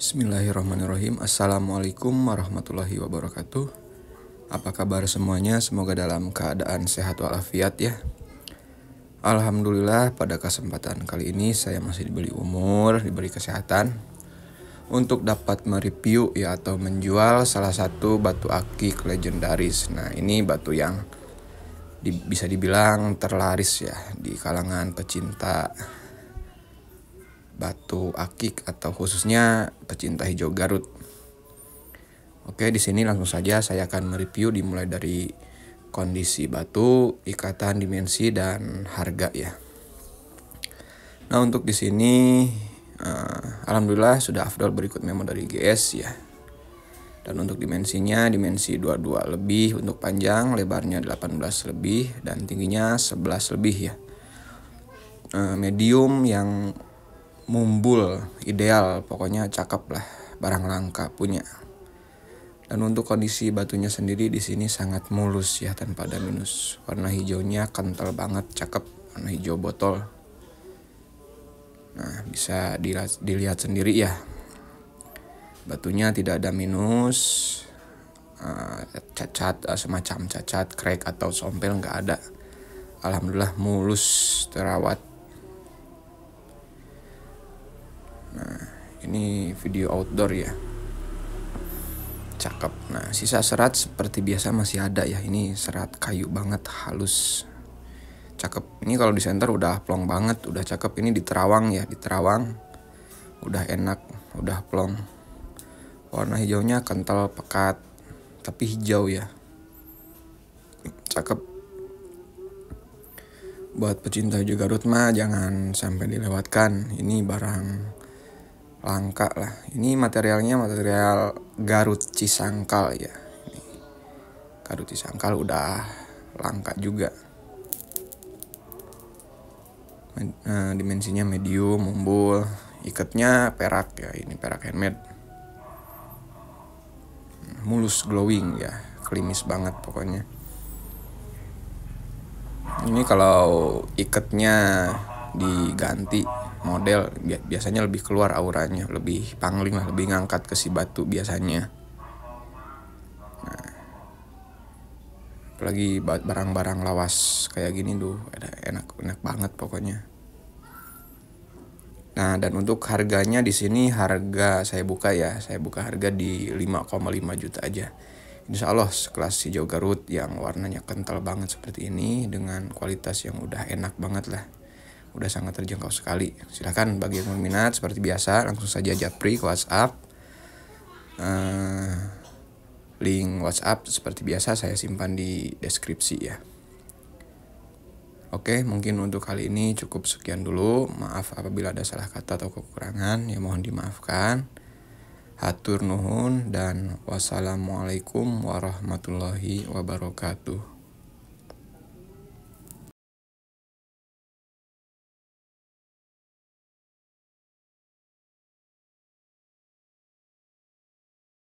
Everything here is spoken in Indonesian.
Bismillahirrahmanirrahim Assalamualaikum warahmatullahi wabarakatuh Apa kabar semuanya? Semoga dalam keadaan sehat walafiat ya Alhamdulillah pada kesempatan kali ini saya masih diberi umur, diberi kesehatan Untuk dapat mereview ya atau menjual salah satu batu akik legendaris Nah ini batu yang di, bisa dibilang terlaris ya di kalangan pecinta Batu Akik atau khususnya pecinta hijau Garut. Oke, di sini langsung saja saya akan mereview dimulai dari kondisi batu, ikatan dimensi dan harga ya. Nah, untuk di sini uh, alhamdulillah sudah afdol berikut memo dari GS ya. Dan untuk dimensinya dimensi 22 lebih untuk panjang, lebarnya 18 lebih dan tingginya 11 lebih ya. Uh, medium yang mumbul ideal pokoknya cakep lah barang langka punya dan untuk kondisi batunya sendiri di sini sangat mulus ya tanpa ada minus. Warna hijaunya kental banget, cakep, warna hijau botol. Nah, bisa dilihat, dilihat sendiri ya. Batunya tidak ada minus, uh, cacat uh, semacam cacat, crack atau sompel nggak ada. Alhamdulillah mulus terawat ini video outdoor ya cakep nah sisa serat seperti biasa masih ada ya ini serat kayu banget halus cakep ini kalau di center udah plong banget udah cakep ini di terawang ya di terawang udah enak udah plong warna hijaunya kental pekat tapi hijau ya cakep buat pecinta juga Garut jangan sampai dilewatkan ini barang langka lah. Ini materialnya material Garut Cisangkal ya. Ini. Garut Cisangkal udah langka juga. Eh, dimensinya medium, umbul, ikatnya perak ya. Ini perak handmade. Mulus glowing ya, klimis banget pokoknya. Ini kalau ikatnya diganti model biasanya lebih keluar auranya lebih pangling lah lebih ngangkat ke si batu biasanya nah, lagi barang-barang lawas kayak gini tuh enak enak banget pokoknya Nah, dan untuk harganya di sini harga saya buka ya, saya buka harga di 5,5 juta aja. Insya Allah sekelas hijau Garut yang warnanya kental banget seperti ini dengan kualitas yang udah enak banget lah udah sangat terjangkau sekali. silahkan bagi yang minat seperti biasa langsung saja japri ke WhatsApp. Uh, link WhatsApp seperti biasa saya simpan di deskripsi ya. Oke, mungkin untuk kali ini cukup sekian dulu. Maaf apabila ada salah kata atau kekurangan, ya mohon dimaafkan. Hatur nuhun dan wassalamualaikum warahmatullahi wabarakatuh.